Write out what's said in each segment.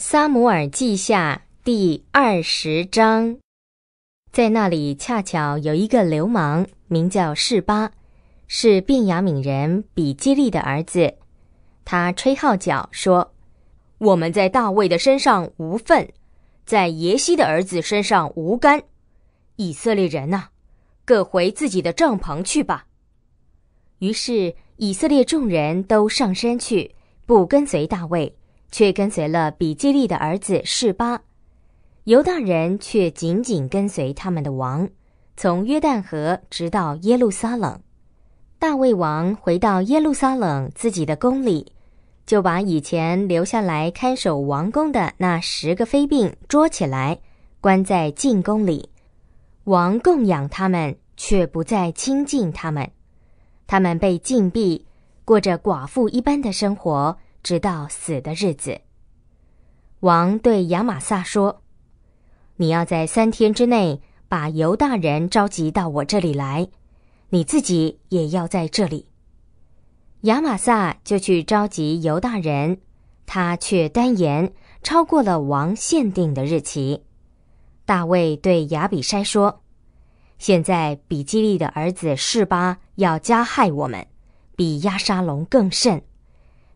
撒姆尔记下第二十章，在那里恰巧有一个流氓，名叫示巴，是便雅敏人比基利的儿子。他吹号角说：“我们在大卫的身上无份，在耶西的儿子身上无干。以色列人呐，各回自己的帐篷去吧。”于是以色列众人都上山去，不跟随大卫。却跟随了比基利的儿子示巴，犹大人却紧紧跟随他们的王，从约旦河直到耶路撒冷。大卫王回到耶路撒冷自己的宫里，就把以前留下来看守王宫的那十个妃嫔捉起来，关在禁宫里。王供养他们，却不再亲近他们。他们被禁闭，过着寡妇一般的生活。直到死的日子，王对亚玛撒说：“你要在三天之内把犹大人召集到我这里来，你自己也要在这里。”亚玛撒就去召集犹大人，他却单言超过了王限定的日期。大卫对亚比筛说：“现在比基利的儿子示巴要加害我们，比亚沙龙更甚。”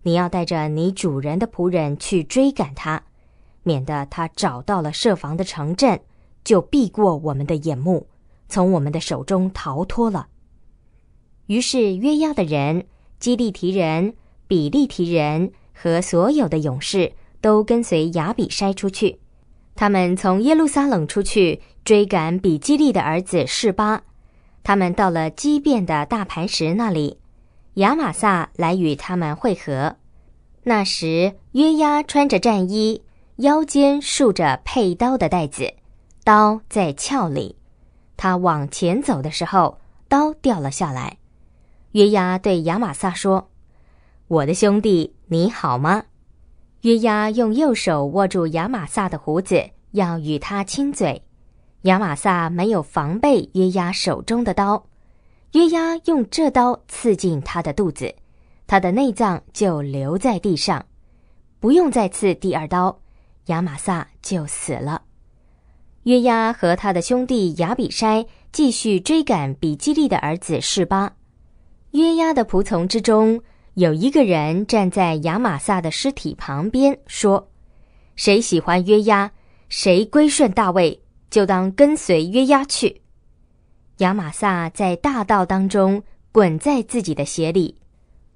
你要带着你主人的仆人去追赶他，免得他找到了设防的城镇，就避过我们的眼目，从我们的手中逃脱了。于是约押的人、基利提人、比利提人和所有的勇士都跟随亚比筛出去，他们从耶路撒冷出去追赶比基利的儿子示巴，他们到了基变的大磐石那里。亚马萨来与他们会合，那时约押穿着战衣，腰间束着佩刀的带子，刀在鞘里。他往前走的时候，刀掉了下来。约押对亚马萨说：“我的兄弟，你好吗？”约押用右手握住亚马萨的胡子，要与他亲嘴。亚马萨没有防备约押手中的刀。约押用这刀刺进他的肚子，他的内脏就留在地上，不用再刺第二刀，亚玛撒就死了。约押和他的兄弟亚比筛继续追赶比基利的儿子示巴。约押的仆从之中有一个人站在亚玛撒的尸体旁边，说：“谁喜欢约押，谁归顺大卫，就当跟随约押去。”亚玛撒在大道当中滚在自己的鞋里，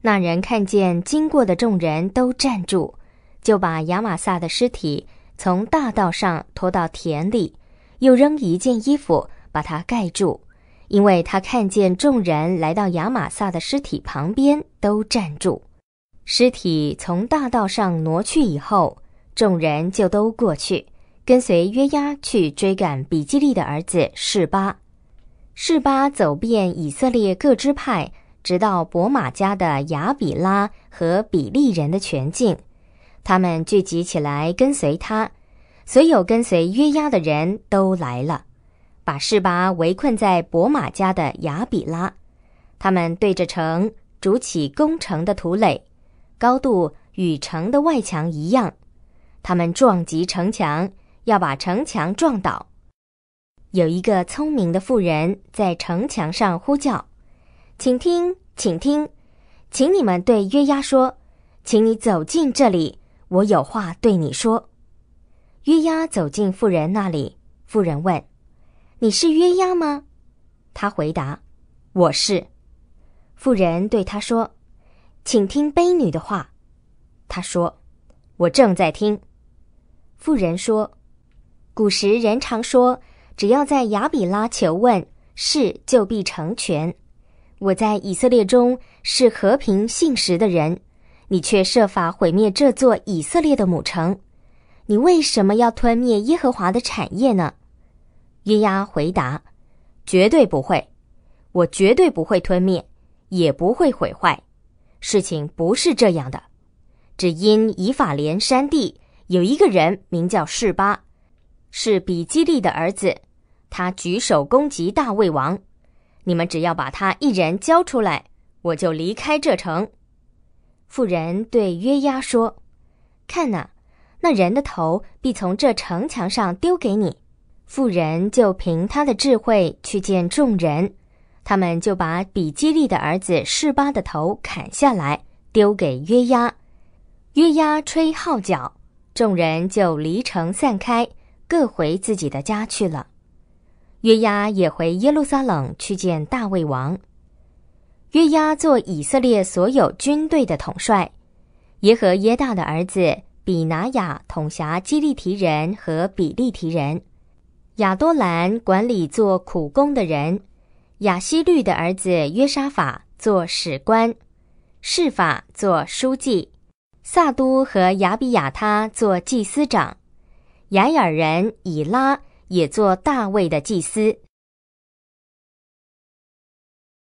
那人看见经过的众人都站住，就把亚玛撒的尸体从大道上拖到田里，又扔一件衣服把它盖住，因为他看见众人来到亚玛撒的尸体旁边都站住。尸体从大道上挪去以后，众人就都过去，跟随约押去追赶比基利的儿子示巴。示巴走遍以色列各支派，直到伯玛家的雅比拉和比利人的全境。他们聚集起来跟随他，所有跟随约押的人都来了，把示巴围困在伯玛家的雅比拉。他们对着城筑起攻城的土垒，高度与城的外墙一样。他们撞击城墙，要把城墙撞倒。有一个聪明的妇人在城墙上呼叫：“请听，请听，请你们对约押说，请你走进这里，我有话对你说。”约押走进妇人那里，妇人问：“你是约押吗？”他回答：“我是。”妇人对他说：“请听卑女的话。”他说：“我正在听。”妇人说：“古时人常说。”只要在雅比拉求问，事就必成全。我在以色列中是和平信实的人，你却设法毁灭这座以色列的母城，你为什么要吞灭耶和华的产业呢？约押回答：“绝对不会，我绝对不会吞灭，也不会毁坏。事情不是这样的，只因以法莲山地有一个人名叫示巴。”是比基利的儿子，他举手攻击大卫王。你们只要把他一人交出来，我就离开这城。妇人对约押说：“看呐，那人的头必从这城墙上丢给你。”妇人就凭他的智慧去见众人，他们就把比基利的儿子示巴的头砍下来，丢给约押。约押吹号角，众人就离城散开。各回自己的家去了。约押也回耶路撒冷去见大卫王。约押做以色列所有军队的统帅，耶和耶大的儿子比拿雅统辖基利提人和比利提人。亚多兰管理做苦工的人，亚希律的儿子约沙法做史官，释法做书记，萨都和亚比亚他做祭司长。雅雅人以拉也做大卫的祭司。